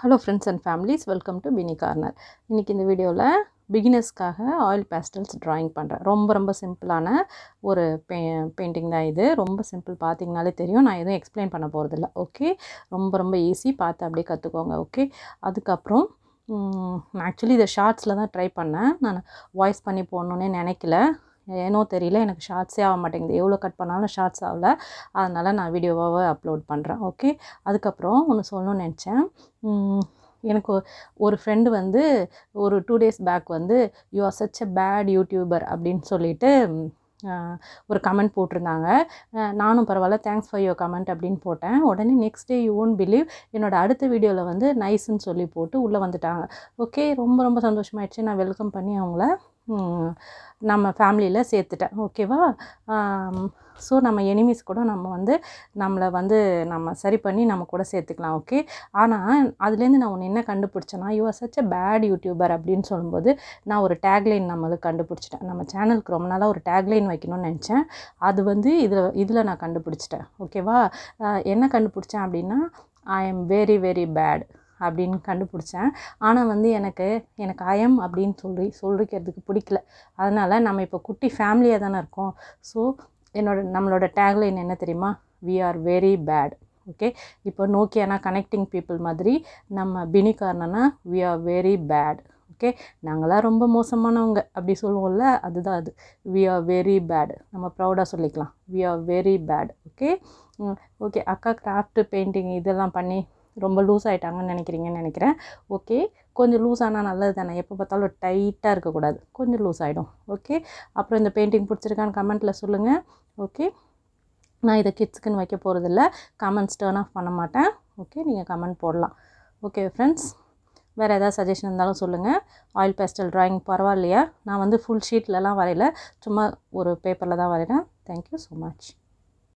hello friends and families welcome to பினி corner இன்றைக்கி இந்த வீடியோவில் பிகினர்ஸ்க்காக ஆயில் பேஸ்டல்ஸ் ட்ராயிங் பண்ணுறேன் ரொம்ப ரொம்ப சிம்பிளான ஒரு பெ பெயிண்டிங் தான் இது ரொம்ப சிம்பிள் பார்த்தீங்கனாலே தெரியும் நான் எதுவும் எக்ஸ்பிளைன் பண்ண போகிறதில்ல ஓகே ரொம்ப ரொம்ப ஈஸி பார்த்து அப்படியே கற்றுக்கோங்க ஓகே அதுக்கப்புறம் ஆக்சுவலி இதை ஷார்ட்ஸில் தான் ட்ரை பண்ணேன் நான் வாய்ஸ் பண்ணி போடணுன்னே நினைக்கல ஏனோ தெரியல எனக்கு ஷார்ட்ஸே ஆக மாட்டேங்குது எவ்வளோ கட் பண்ணாலும் ஷார்ட்ஸ் ஆகல அதனால் நான் வீடியோவாகவே அப்லோட் பண்ணுறேன் ஓகே அதுக்கப்புறம் ஒன்று சொல்லணும்னு நினச்சேன் எனக்கு ஒரு ஃப்ரெண்டு வந்து ஒரு டூ டேஸ் பேக் வந்து you are such a bad YouTuber அப்படின்னு சொல்லிட்டு ஒரு கமெண்ட் போட்டிருந்தாங்க நானும் பரவாயில்ல தேங்க்ஸ் ஃபார் யுவர் கமெண்ட் அப்படின்னு போட்டேன் உடனே next day you won't believe என்னோடய அடுத்த வீடியோவில் வந்து நைஸ்ன்னு சொல்லி போட்டு உள்ளே வந்துட்டாங்க ஓகே ரொம்ப ரொம்ப சந்தோஷமாயிடுச்சு நான் வெல்கம் பண்ணி அவங்கள நம்ம ஃபேமிலியில் சேர்த்துட்டேன் ஓகேவா ஸோ நம்ம எனிமீஸ் கூட நம்ம வந்து நம்மளை வந்து நம்ம சரி பண்ணி நம்ம கூட சேர்த்துக்கலாம் ஓகே ஆனால் அதுலேருந்து நான் ஒன்று என்ன கண்டுபிடிச்சேன்னா you are such a bad YouTuber அப்படின்னு சொல்லும்போது நான் ஒரு டேக்லைன் நம்மளுக்கு கண்டுபிடிச்சிட்டேன் நம்ம சேனலுக்கு ரொம்ப நாளாக ஒரு டேக்லைன் வைக்கணும்னு நினச்சேன் அது வந்து இதில் இதில் நான் கண்டுபிடிச்சிட்டேன் ஓகேவா என்ன கண்டுபிடிச்சேன் அப்படின்னா I am very very bad அப்படின்னு கண்டுபிடிச்சேன் ஆனால் வந்து எனக்கு எனக்கு அயம் அப்படின்னு சொல்லி சொல்லிக்கிறதுக்கு பிடிக்கல அதனால் நம்ம இப்போ குட்டி ஃபேமிலியாக தானே இருக்கோம் ஸோ என்னோட நம்மளோட டேக்லைன் என்ன தெரியுமா we are very bad okay இப்போ நோக்கியானா கனெக்டிங் பீப்புள் மாதிரி நம்ம பினிகார்னா we are very bad okay நாங்களாம் ரொம்ப மோசமானவங்க அப்படி சொல்லுவோம்ல அதுதான் அது வி ஆர் வெரி பேட் நம்ம ப்ரௌடாக சொல்லிக்கலாம் we are very bad okay okay அக்கா கிராஃப்ட் பெயிண்டிங் இதெல்லாம் பண்ணி ரொம்ப லூஸ் ஆகிட்டாங்கன்னு நினைக்கிறீங்கன்னு நினைக்கிறேன் ஓகே கொஞ்சம் லூஸ் ஆனால் நல்லது தானே எப்போ பார்த்தாலும் டைட்டாக இருக்கக்கூடாது கொஞ்சம் லூஸ் ஆகிடும் ஓகே அப்புறம் இந்த பெயிண்டிங் பிடிச்சிருக்கான்னு கமெண்ட்டில் சொல்லுங்கள் ஓகே நான் இதை கிட்ஸுக்குன்னு வைக்க போகிறதில்ல கமெண்ட்ஸ் டேர்ன் ஆஃப் பண்ண மாட்டேன் ஓகே நீங்கள் கமெண்ட் போடலாம் ஓகே ஃப்ரெண்ட்ஸ் வேறு ஏதாவது சஜஷன் இருந்தாலும் சொல்லுங்கள் ஆயில் பேஸ்டல் ட்ராயிங் பரவாயில்லையா நான் வந்து ஃபுல் ஷீட்லலாம் வரையல சும்மா ஒரு பேப்பரில் தான் வரைகிறேன் தேங்க்யூ ஸோ மச்